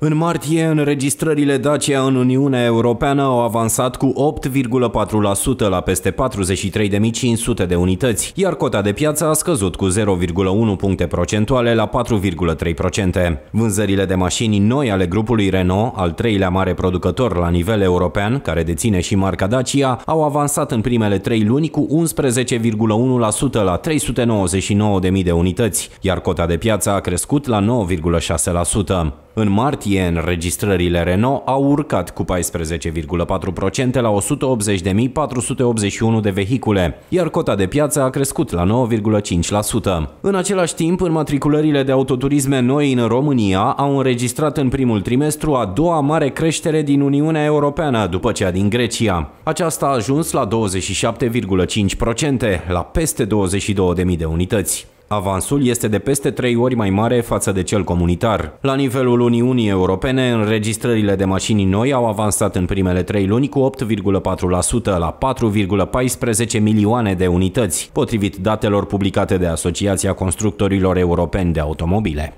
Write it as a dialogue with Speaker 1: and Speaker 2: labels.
Speaker 1: În martie, înregistrările Dacia în Uniunea Europeană au avansat cu 8,4% la peste 43.500 de unități, iar cota de piață a scăzut cu 0,1 puncte procentuale la 4,3%. Vânzările de mașini noi ale grupului Renault, al treilea mare producător la nivel european, care deține și marca Dacia, au avansat în primele trei luni cu 11,1% la 399.000 de unități, iar cota de piață a crescut la 9,6%. În martie, înregistrările Renault au urcat cu 14,4% la 180.481 de vehicule, iar cota de piață a crescut la 9,5%. În același timp, înmatriculările de autoturisme noi în România au înregistrat în primul trimestru a doua mare creștere din Uniunea Europeană, după cea din Grecia. Aceasta a ajuns la 27,5%, la peste 22.000 de unități. Avansul este de peste 3 ori mai mare față de cel comunitar. La nivelul Uniunii Europene, înregistrările de mașini noi au avansat în primele 3 luni cu 8,4% la 4,14 milioane de unități, potrivit datelor publicate de Asociația Constructorilor Europeni de Automobile.